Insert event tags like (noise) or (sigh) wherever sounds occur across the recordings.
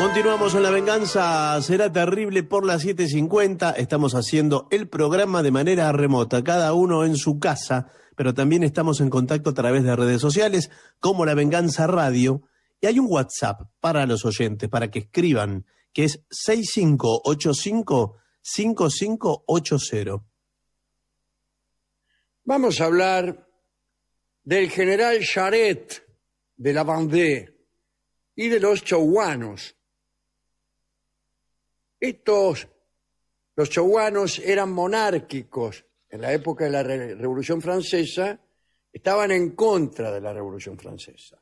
Continuamos en La Venganza Será Terrible por las 7.50. Estamos haciendo el programa de manera remota, cada uno en su casa, pero también estamos en contacto a través de redes sociales como La Venganza Radio. Y hay un WhatsApp para los oyentes, para que escriban, que es 6585-5580. Vamos a hablar del general Charette de la Vendée y de los Chouanos. Estos, los choguanos, eran monárquicos en la época de la Revolución Francesa, estaban en contra de la Revolución Francesa.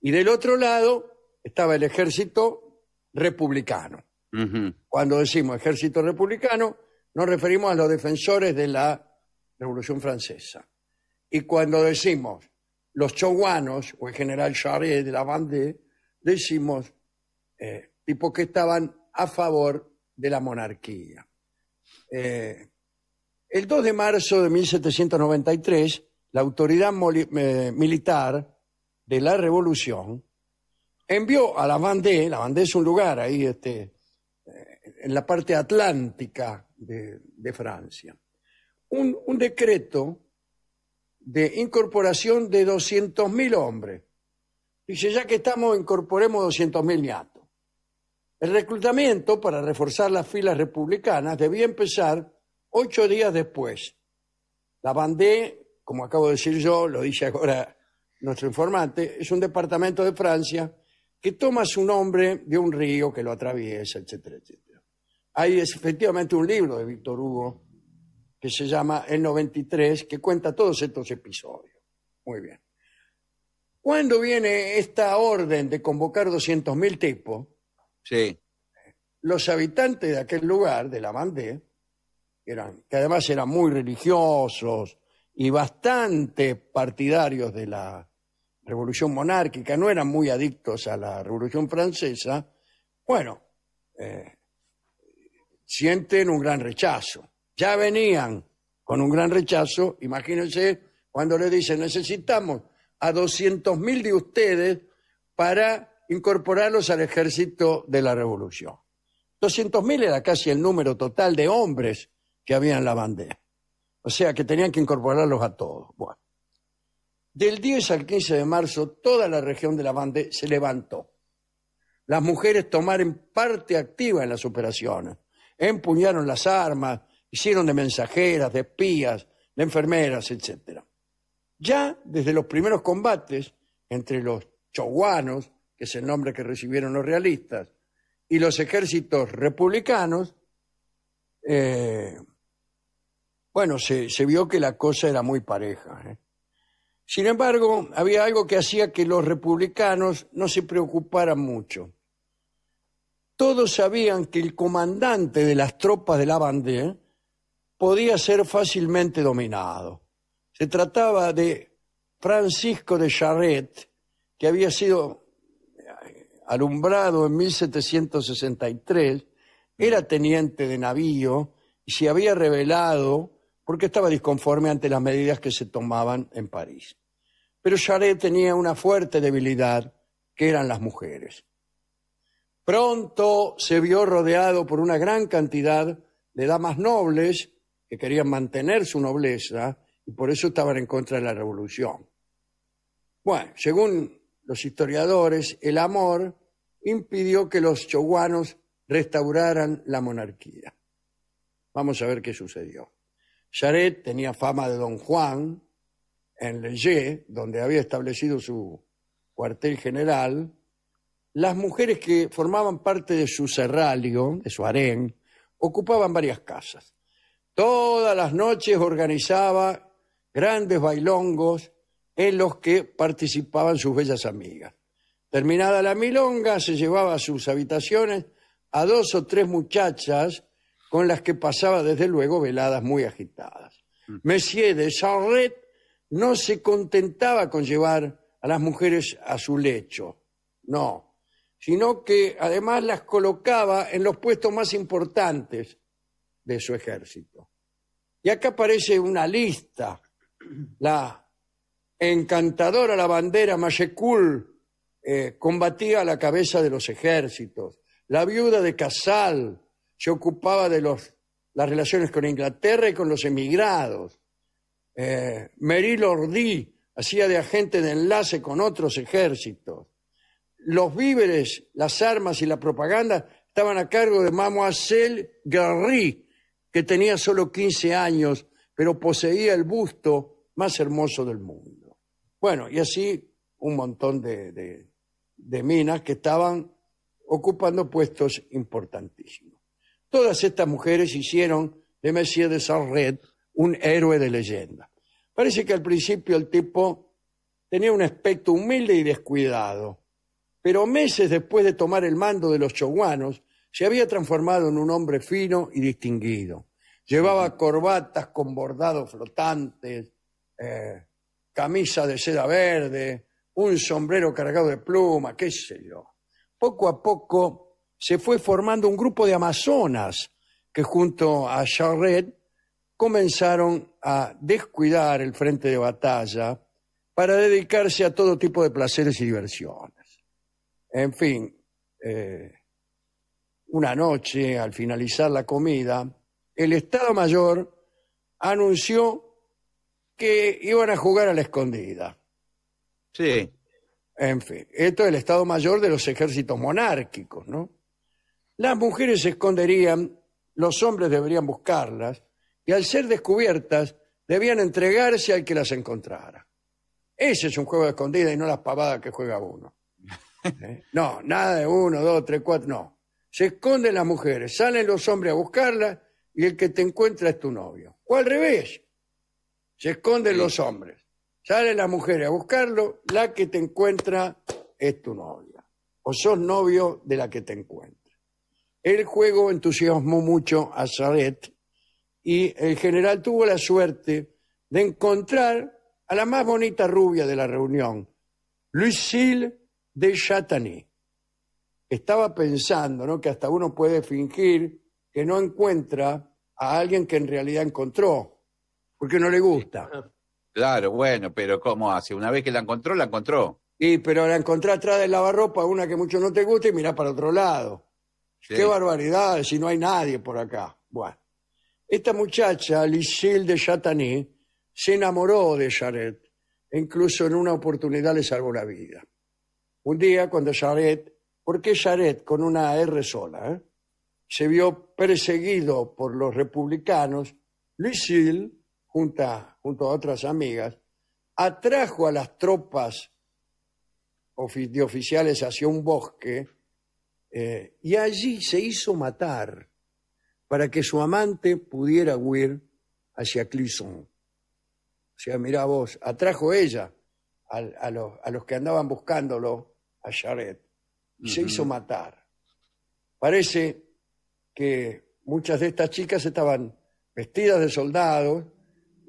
Y del otro lado estaba el ejército republicano. Cuando decimos ejército republicano, nos referimos a los defensores de la Revolución Francesa. Y cuando decimos los choguanos, o el general Charest de la Bande, decimos eh, tipo que estaban a favor de la monarquía. Eh, el 2 de marzo de 1793, la autoridad eh, militar de la Revolución envió a la Vendée, la Vendée es un lugar ahí este, eh, en la parte atlántica de, Francia, un, decreto de incorporación de 200.000 hombres. Dice, ya que estamos, incorporemos 200.000 ñatos. El reclutamiento para reforzar las filas republicanas debía empezar ocho días después. La bandée, como acabo de decir yo, lo dice ahora nuestro informante, es un departamento de Francia que toma su nombre de un río que lo atraviesa, etcétera, etcétera. Hay efectivamente un libro de Víctor Hugo que se llama El 93, que cuenta todos estos episodios. Muy bien. Cuando viene esta orden de convocar 200.000 tipos? Sí. Los habitantes de aquel lugar, de la Mandé, eran, que además eran muy religiosos y bastante partidarios de la revolución monárquica, no eran muy adictos a la revolución francesa, bueno, eh, sienten un gran rechazo. Ya venían con un gran rechazo, imagínense cuando le dicen necesitamos a 200.000 de ustedes para incorporarlos al ejército de la revolución. 200.000 era casi el número total de hombres que había en la bandera. O sea que tenían que incorporarlos a todos. Bueno. Del 10 al 15 de marzo, toda la región de la bandera se levantó. Las mujeres tomaron parte activa en las operaciones. Empuñaron las armas, hicieron de mensajeras, de espías, de enfermeras, etc. Ya desde los primeros combates entre los choguanos que es el nombre que recibieron los realistas, y los ejércitos republicanos, eh, bueno, se, vio que la cosa era muy pareja. ¿eh? Sin embargo, había algo que hacía que los republicanos no se preocuparan mucho. Todos sabían que el comandante de las tropas de la bandera podía ser fácilmente dominado. Se trataba de Francisco de Charret, que había sido alumbrado en 1763, era teniente de navío y se había rebelado porque estaba disconforme ante las medidas que se tomaban en París. Pero Charé tenía una fuerte debilidad, que eran las mujeres. Pronto se vio rodeado por una gran cantidad de damas nobles que querían mantener su nobleza y por eso estaban en contra de la revolución. Bueno, según los historiadores, el amor impidió que los choguanos restauraran la monarquía. Vamos a ver qué sucedió. Charet tenía fama de don Juan en Leyé, donde había establecido su cuartel general. Las mujeres que formaban parte de su serralio, de su harén, ocupaban varias casas. Todas las noches organizaba grandes bailongos en los que participaban sus bellas amigas. Terminada la milonga, se llevaba a sus habitaciones a dos o tres muchachas con las que pasaba desde luego veladas muy agitadas. Mm. Monsieur de Charret no se contentaba con llevar a las mujeres a su lecho, no, sino que además las colocaba en los puestos más importantes de su ejército. Y acá aparece una lista, la encantadora la bandera eh, combatía a la cabeza de los ejércitos. La viuda de Casal se ocupaba de las relaciones con Inglaterra y con los emigrados. Eh, Meril hacía de agente de enlace con otros ejércitos. Los víveres, las armas y la propaganda estaban a cargo de Mademoiselle Garry, que tenía solo 15 años, pero poseía el busto más hermoso del mundo. Bueno, y así un montón de, de minas que estaban ocupando puestos importantísimos. Todas estas mujeres hicieron de Messier de Sarret un héroe de leyenda. Parece que al principio el tipo tenía un aspecto humilde y descuidado, pero meses después de tomar el mando de los choguanos, se había transformado en un hombre fino y distinguido. Llevaba corbatas con bordados flotantes, eh, camisa de seda verde, un sombrero cargado de pluma, qué sé yo. Poco a poco se fue formando un grupo de amazonas que junto a Charret comenzaron a descuidar el frente de batalla para dedicarse a todo tipo de placeres y diversiones. En fin, eh, una noche, al finalizar la comida, el Estado Mayor anunció que iban a jugar a la escondida. Sí. En fin, esto es el Estado Mayor de los ejércitos monárquicos, ¿no? Las mujeres se esconderían, los hombres deberían buscarlas, y al ser descubiertas debían entregarse al que las encontrara. Ese es un juego de escondida y no las pavadas que juega uno. (laughs) ¿Eh? No, nada de uno, dos, tres, cuatro, no. Se esconden las mujeres, salen los hombres a buscarlas y el que te encuentra es tu novio. O al revés, se esconden los hombres. Sale la mujer a buscarlo, la que te encuentra es tu novia. O sos novio de la que te encuentra. El juego entusiasmó mucho a Sadet y el general tuvo la suerte de encontrar a la más bonita rubia de la reunión, Lucille de Chatany. Estaba pensando ¿no? que hasta uno puede fingir que no encuentra a alguien que en realidad encontró, porque no le gusta. Claro, bueno, pero ¿cómo hace? Una vez que la encontró, la encontró. Sí, pero la encontré atrás del lavarropa, una que mucho no te gusta, y mirá para otro lado. Qué barbaridad, si no hay nadie por acá. Bueno, esta muchacha, Lisil de Chataní, se enamoró de Jared. incluso en una oportunidad le salvó la vida. Un día, cuando Jared, ¿por qué Jared con una R sola? Eh? Se vio perseguido por los republicanos, Lisil junta, junto a otras amigas, atrajo a las tropas de oficiales hacia un bosque eh, y allí se hizo matar para que su amante pudiera huir hacia Clisson. O sea, mirá vos, atrajo ella a, los, que andaban buscándolo, a Charette. y se hizo matar. Parece que muchas de estas chicas estaban vestidas de soldados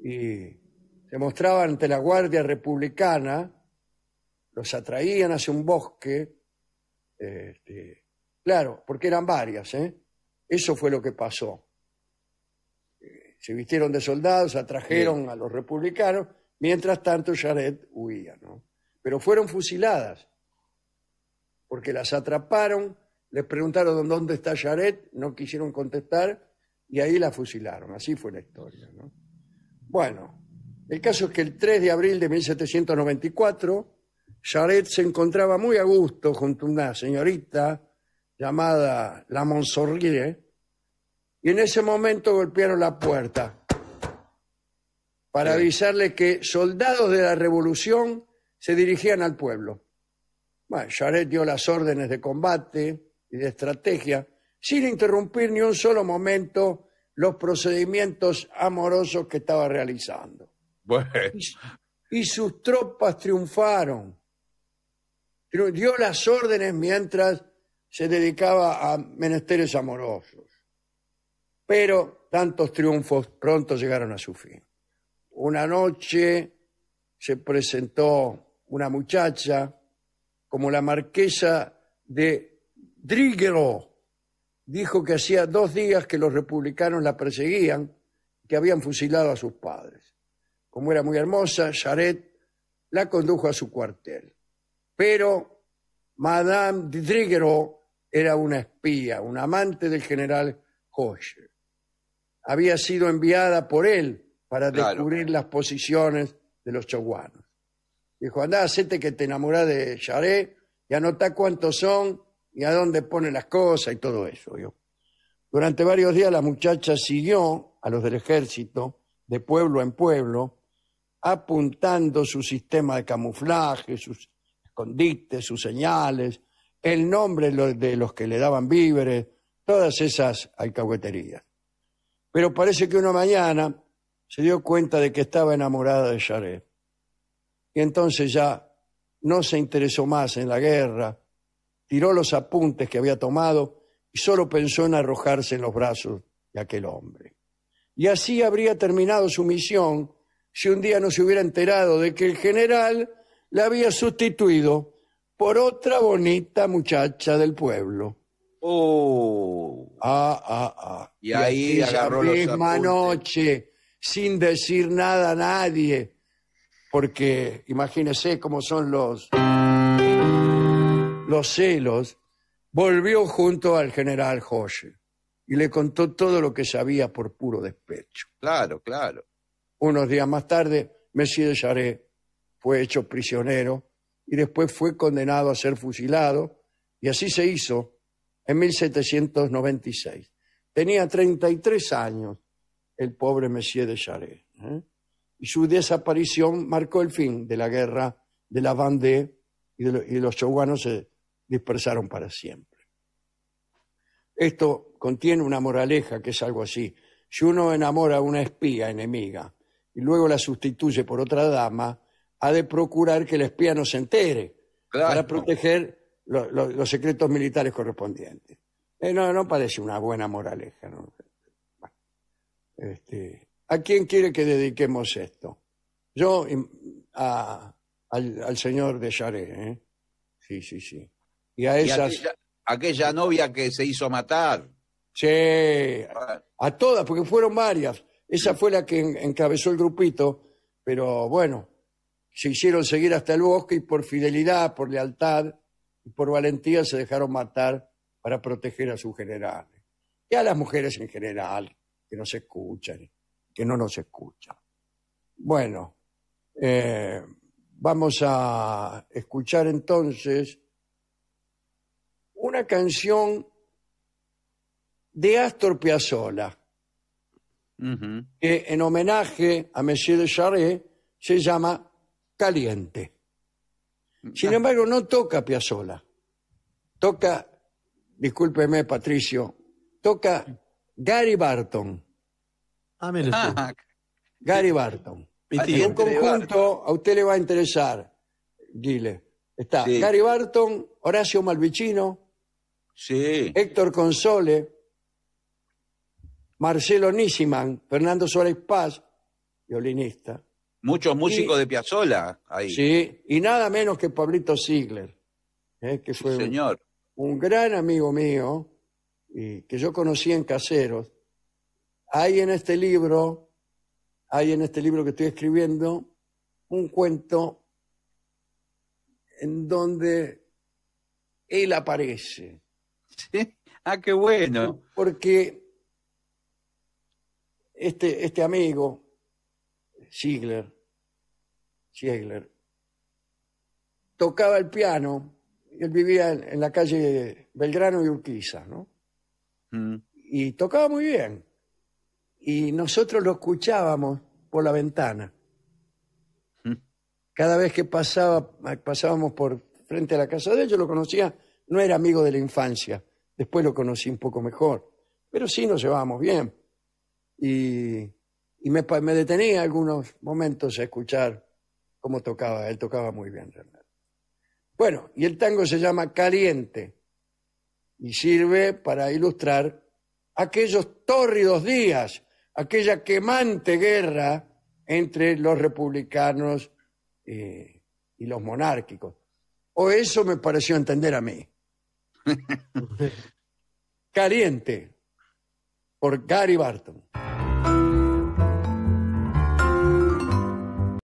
y se mostraban ante la Guardia Republicana, los atraían hacia un bosque. Este, claro, porque eran varias, ¿eh? Eso fue lo que pasó. Se vistieron de soldados, atrajeron a los republicanos, mientras tanto Jared huía, ¿no? Pero fueron fusiladas, porque las atraparon, les preguntaron dónde está Jared, no quisieron contestar, y ahí la fusilaron. Así fue la historia, ¿no? Bueno, el caso es que el 3 de abril de 1794, Charette se encontraba muy a gusto junto a una señorita llamada La Monsorrie, y en ese momento golpearon la puerta para avisarle que soldados de la revolución se dirigían al pueblo. Bueno, dio las órdenes de combate y de estrategia sin interrumpir ni un solo momento los procedimientos amorosos que estaba realizando. Bueno. Y, sus tropas triunfaron. Dio las órdenes mientras se dedicaba a menesteres amorosos. Pero tantos triunfos pronto llegaron a su fin. Una noche se presentó una muchacha como la marquesa de Drigero dijo que hacía dos días que los republicanos la perseguían, que habían fusilado a sus padres. Como era muy hermosa, Charette la condujo a su cuartel. Pero Madame de era una espía, una amante del general Hoche. Había sido enviada por él para descubrir las posiciones de los choguanos. Dijo, andá, hacete que te enamorás de Charette y anota cuántos son y a dónde pone las cosas y todo eso. Yo. Durante varios días la muchacha siguió a los del ejército de pueblo en pueblo, apuntando su sistema de camuflaje, sus escondites, sus señales, el nombre de los que le daban víveres, todas esas alcahueterías. Pero parece que una mañana se dio cuenta de que estaba enamorada de Jared, Y entonces ya no se interesó más en la guerra, tiró los apuntes que había tomado y solo pensó en arrojarse en los brazos de aquel hombre. Y así habría terminado su misión si un día no se hubiera enterado de que el general la había sustituido por otra bonita muchacha del pueblo. Oh. Ah, ah, ah. Y, ahí la misma noche, sin decir nada a nadie, porque imagínese cómo son los los celos, volvió junto al general José y le contó todo lo que sabía por puro despecho. Claro, claro. Unos días más tarde, Monsieur de Charé fue hecho prisionero y después fue condenado a ser fusilado, y así se hizo en 1796. Tenía 33 años el pobre Monsieur de Charé, ¿eh? y su desaparición marcó el fin de la guerra de la Vendée y, de los choguanos dispersaron para siempre. Esto contiene una moraleja que es algo así. Si uno enamora a una espía enemiga y luego la sustituye por otra dama, ha de procurar que la espía no se entere para proteger los secretos militares correspondientes. Eh, no, no parece una buena moraleja. este, ¿A quién quiere que dediquemos esto? Yo a, al, señor de Charé. ¿eh? Sí, sí, sí. Y a esas. aquella, novia que se hizo matar. Sí, a todas, porque fueron varias. Esa fue la que encabezó el grupito, pero bueno, se hicieron seguir hasta el bosque y por fidelidad, por lealtad y por valentía se dejaron matar para proteger a sus generales. Y a las mujeres en general, que se escuchan, que no nos escuchan. Bueno, eh, vamos a escuchar entonces una canción de Astor Piazzolla, que en homenaje a Monsieur de Charret se llama Caliente. Sin ah. embargo, no toca Piazzolla. Toca, discúlpeme, Patricio, toca Gary Barton. Ah, ah Gary Barton. Y en conjunto, a usted le va a interesar, Gile. Está Gary Barton, Horacio Malvicino, Sí. Héctor Console, Marcelo Nisiman, Fernando Suárez Paz, violinista. Muchos músicos de Piazzola ahí. Sí, y nada menos que Pablito Ziegler, eh, que fue señor. Un, gran amigo mío y que yo conocí en Caseros. Hay en este libro, hay en este libro que estoy escribiendo, un cuento en donde él aparece Ah, qué bueno. Porque este, este amigo, Ziegler, Ziegler, tocaba el piano, él vivía en, la calle Belgrano y Urquiza, ¿no? Mm. Y tocaba muy bien. Y nosotros lo escuchábamos por la ventana. Mm. Cada vez que pasaba, pasábamos por frente a la casa de él, yo lo conocía no era amigo de la infancia, después lo conocí un poco mejor, pero sí nos llevábamos bien. Y, me, detenía algunos momentos a escuchar cómo tocaba, él tocaba muy bien realmente. Bueno, y el tango se llama Caliente y sirve para ilustrar aquellos tórridos días, aquella quemante guerra entre los republicanos eh, y los monárquicos. O eso me pareció entender a mí. (laughs) Caliente por Gary Barton.